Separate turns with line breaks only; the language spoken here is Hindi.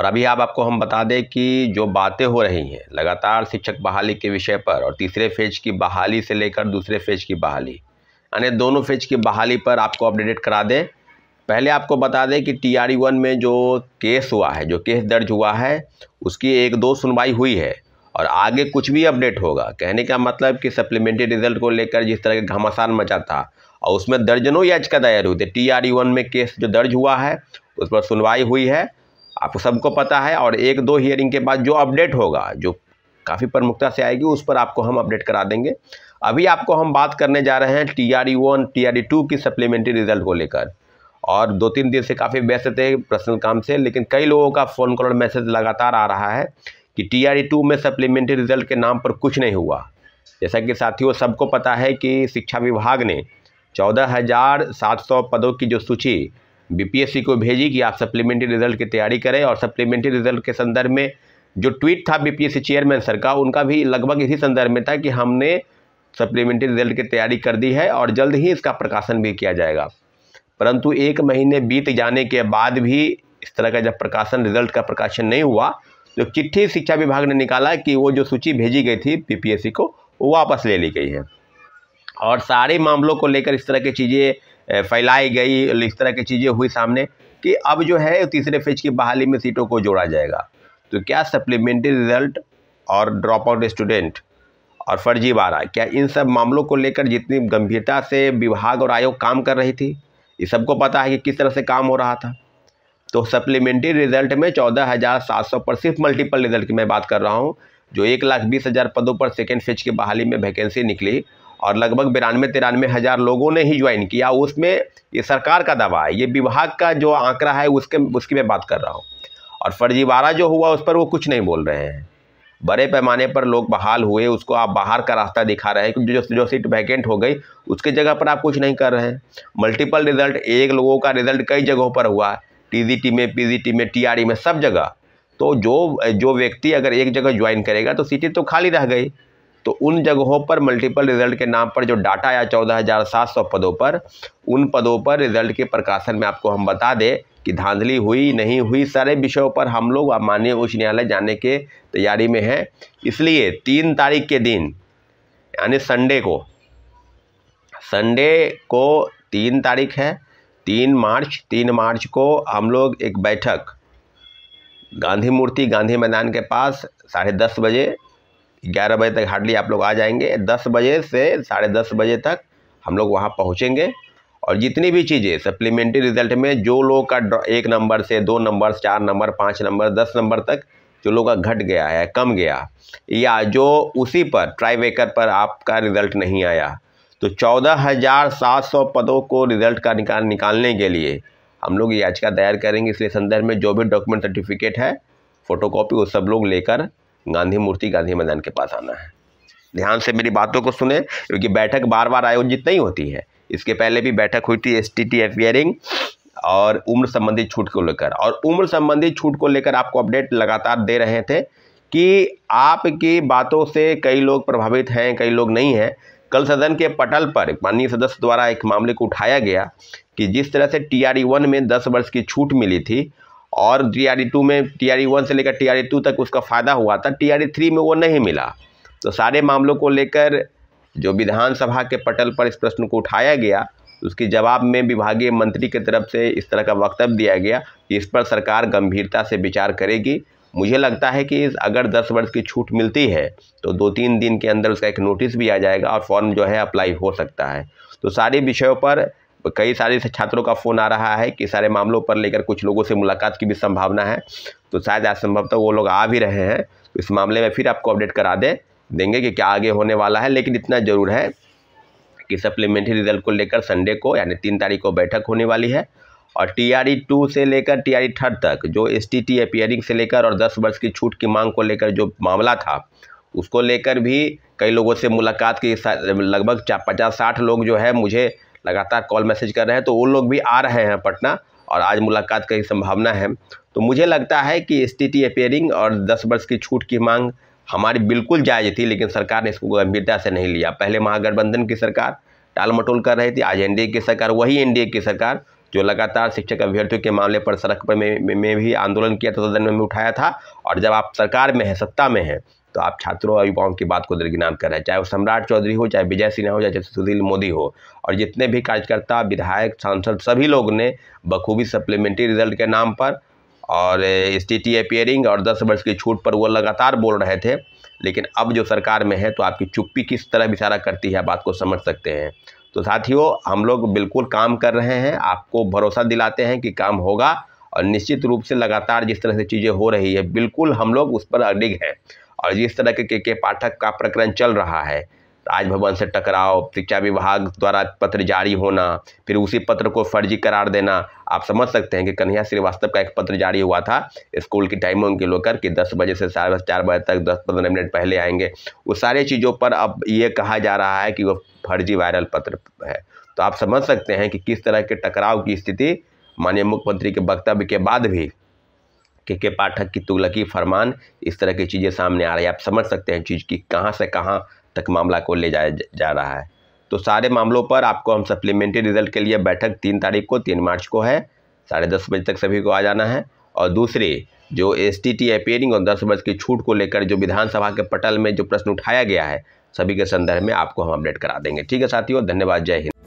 और अभी आप आपको हम बता दें कि जो बातें हो रही हैं लगातार शिक्षक बहाली के विषय पर और तीसरे फेज की बहाली से लेकर दूसरे फेज की बहाली यानी दोनों फेज की बहाली पर आपको अपडेट करा दें पहले आपको बता दें कि टी आर वन में जो केस हुआ है जो केस दर्ज हुआ है उसकी एक दो सुनवाई हुई है और आगे कुछ भी अपडेट होगा कहने का मतलब कि सप्लीमेंट्री रिजल्ट को लेकर जिस तरह के घमासान मचा था और उसमें दर्जनों याचिका दायर हुई थी टी आर वन में केस जो दर्ज हुआ है उस पर सुनवाई हुई है आपको सबको पता है और एक दो हियरिंग के बाद जो अपडेट होगा जो काफ़ी प्रमुखता से आएगी उस पर आपको हम अपडेट करा देंगे अभी आपको हम बात करने जा रहे हैं T R E one T R E two की सप्लीमेंट्री रिजल्ट को लेकर और दो तीन दिन से काफ़ी व्यस्त थे पर्सनल काम से लेकिन कई लोगों का फ़ोन कॉल और मैसेज लगातार आ रहा है कि टी आर ई टू में सप्लीमेंट्री रिजल्ट के नाम पर कुछ नहीं हुआ जैसा कि साथियों सबको पता है कि शिक्षा विभाग ने चौदह हज़ार सात सौ पदों की जो सूची बीपीएससी को भेजी कि आप सप्लीमेंट्री रिजल्ट की तैयारी करें और सप्लीमेंट्री रिजल्ट के संदर्भ में जो ट्वीट था बीपीएससी चेयरमैन सर का उनका भी लगभग इसी संदर्भ में था कि हमने सप्लीमेंट्री रिजल्ट की तैयारी कर दी है और जल्द ही इसका प्रकाशन भी किया जाएगा परंतु एक महीने बीत जाने के बाद भी इस तरह का जब प्रकाशन रिजल्ट का प्रकाशन नहीं हुआ तो चिट्ठी शिक्षा विभाग ने निकाला कि वो जो सूची भेजी गई थी पीपीएससी को वो वापस ले ली गई है और सारे मामलों को लेकर इस तरह की चीज़ें फैलाई गई इस तरह की चीज़ें हुई सामने कि अब जो है तीसरे फेज की बहाली में सीटों को जोड़ा जाएगा तो क्या सप्लीमेंट्री रिजल्ट और ड्रॉप आउट स्टूडेंट और फर्जीवाड़ा क्या इन सब मामलों को लेकर जितनी गंभीरता से विभाग और आयोग काम कर रही थी ये सबको पता है कि किस तरह से काम हो रहा था तो सप्लीमेंट्री रिजल्ट में चौदह हज़ार सात सौ पर सिर्फ मल्टीपल रिजल्ट की मैं बात कर रहा हूँ जो एक लाख बीस हज़ार पदों पर सेकेंड फेज की बहाली में वैकेंसी निकली और लगभग बिरानवे तिरानवे हज़ार लोगों ने ही ज्वाइन किया उसमें ये सरकार का दावा है ये विभाग का जो आंकड़ा है उसके उसकी मैं बात कर रहा हूँ और फर्जीवाड़ा जो हुआ उस पर वो कुछ नहीं बोल रहे हैं बड़े पैमाने पर लोग बहाल हुए उसको आप बाहर का रास्ता दिखा रहे हैं जो जो सीट वैकेंट हो गई उसके जगह पर आप कुछ नहीं कर रहे हैं मल्टीपल रिजल्ट एक लोगों का रिजल्ट कई जगहों पर हुआ टी में पी में टी e में सब जगह तो जो जो व्यक्ति अगर एक जगह ज्वाइन करेगा तो सीटें तो खाली रह गई तो उन जगहों पर मल्टीपल रिजल्ट के नाम पर जो डाटा आया चौदह हज़ार सात सौ पदों पर उन पदों पर रिजल्ट के प्रकाशन में आपको हम बता दें कि धांधली हुई नहीं हुई सारे विषयों पर हम लोग माननीय उच्च न्यायालय जाने के तैयारी में हैं इसलिए तीन तारीख के दिन यानी संडे को संडे को तीन तारीख है तीन मार्च तीन मार्च को हम लोग एक बैठक गांधी मूर्ति गांधी मैदान के पास साढ़े दस बजे ग्यारह बजे तक हार्डली आप लोग आ जाएंगे दस बजे से साढ़े दस बजे तक हम लोग वहाँ पहुँचेंगे और जितनी भी चीज़ें सप्लीमेंट्री रिजल्ट में जो लोग का एक नंबर से दो नंबर चार नंबर पाँच नंबर दस नंबर तक जो लोग का घट गया है कम गया या जो उसी पर ट्राईवेकर पर आपका रिजल्ट नहीं आया तो चौदह हज़ार सात सौ पदों को रिजल्ट का निकाल निकालने के लिए हम लोग याचिका दायर करेंगे इसलिए संदर्भ में जो भी डॉक्यूमेंट सर्टिफिकेट है फ़ोटोकॉपी वो सब लोग लेकर गांधी मूर्ति गांधी मैदान के पास आना है ध्यान से मेरी बातों को सुने क्योंकि बैठक बार बार आयोजित नहीं होती है इसके पहले भी बैठक हुई थी एस टी टी एफियरिंग और उम्र संबंधी छूट को लेकर और उम्र संबंधी छूट को लेकर आपको अपडेट लगातार दे रहे थे कि आपकी बातों से कई लोग प्रभावित हैं कई लोग नहीं हैं कल सदन के पटल पर माननीय सदस्य द्वारा एक मामले को उठाया गया कि जिस तरह से टी आर वन में दस वर्ष की छूट मिली थी और टी आर टू में टी आर वन से लेकर टी आर टू तक उसका फ़ायदा हुआ था टी आर थ्री में वो नहीं मिला तो सारे मामलों को लेकर जो विधानसभा के पटल पर इस प्रश्न को उठाया गया उसके जवाब में विभागीय मंत्री की तरफ से इस तरह का वक्तव्य दिया गया कि इस पर सरकार गंभीरता से विचार करेगी मुझे लगता है कि अगर दस वर्ष की छूट मिलती है तो दो तीन दिन के अंदर उसका एक नोटिस भी आ जाएगा और फॉर्म जो है अप्लाई हो सकता है तो सारे विषयों पर कई सारे छात्रों का फ़ोन आ रहा है कि सारे मामलों पर लेकर कुछ लोगों से मुलाकात की भी संभावना है तो शायद आज संभवतः वो लोग आ भी रहे हैं तो इस मामले में फिर आपको अपडेट करा दें देंगे कि क्या आगे होने वाला है लेकिन इतना ज़रूर है कि सप्लीमेंट्री रिजल्ट को लेकर संडे को यानी तीन तारीख को बैठक होने वाली है और टी आर ई टू से लेकर टी आर थर्ड तक जो एस टी टी अपियरिंग से लेकर और दस वर्ष की छूट की मांग को लेकर जो मामला था उसको लेकर भी कई लोगों से मुलाकात की लगभग पचास साठ लोग जो है मुझे लगातार कॉल मैसेज कर रहे हैं तो वो लोग भी आ रहे हैं पटना और आज मुलाकात की संभावना है तो मुझे लगता है कि एस अपेयरिंग और दस वर्ष की छूट की मांग हमारी बिल्कुल जायज थी लेकिन सरकार ने इसको गंभीरता से नहीं लिया पहले महागठबंधन की सरकार टाल मटोल कर रही थी आज एनडीए की सरकार वही एनडीए की सरकार जो लगातार शिक्षक अभ्यर्थियों के मामले पर सड़क पर में, में, में भी आंदोलन किया था सदन में उठाया था और जब आप सरकार में हैं सत्ता में हैं तो आप छात्रों और युवाओं की बात को दरकिनार कर रहे हैं चाहे वो सम्राट चौधरी हो चाहे विजय सिन्हा हो चाहे सुशील मोदी हो और जितने भी कार्यकर्ता विधायक सांसद सभी लोग ने बखूबी सप्लीमेंट्री रिजल्ट के नाम पर और एस टी टी अपियरिंग और दस वर्ष की छूट पर वो लगातार बोल रहे थे लेकिन अब जो सरकार में है तो आपकी चुप्पी किस तरह इशारा करती है बात को समझ सकते हैं तो साथियों हम लोग बिल्कुल काम कर रहे हैं आपको भरोसा दिलाते हैं कि काम होगा और निश्चित रूप से लगातार जिस तरह से चीज़ें हो रही है बिल्कुल हम लोग उस पर अडिग हैं और जिस तरह के के के पाठक का प्रकरण चल रहा है राजभवन से टकराव शिक्षा विभाग द्वारा पत्र जारी होना फिर उसी पत्र को फर्जी करार देना आप समझ सकते हैं कि कन्हैया श्रीवास्तव का एक पत्र जारी हुआ था स्कूल की टाइमिंग के लेकर कि 10 बजे से साढ़े चार बजे तक 10-15 मिनट पहले आएंगे उस सारी चीज़ों पर अब ये कहा जा रहा है कि वो फर्जी वायरल पत्र है तो आप समझ सकते हैं कि किस तरह के टकराव की स्थिति माननीय मुख्यमंत्री के वक्तव्य के बाद भी के के पाठक की तुगलकी फरमान इस तरह की चीज़ें सामने आ रही है आप समझ सकते हैं चीज़ की कहाँ से कहाँ तक मामला को ले जाया जा रहा है तो सारे मामलों पर आपको हम सप्लीमेंट्री रिजल्ट के लिए बैठक तीन तारीख को तीन मार्च को है साढ़े दस बजे तक सभी को आ जाना है और दूसरे जो एस टी टी अपेयरिंग और दस बज की छूट को लेकर जो विधानसभा के पटल में जो प्रश्न उठाया गया है सभी के संदर्भ में आपको हम अपडेट करा देंगे ठीक है साथियों धन्यवाद जय हिंद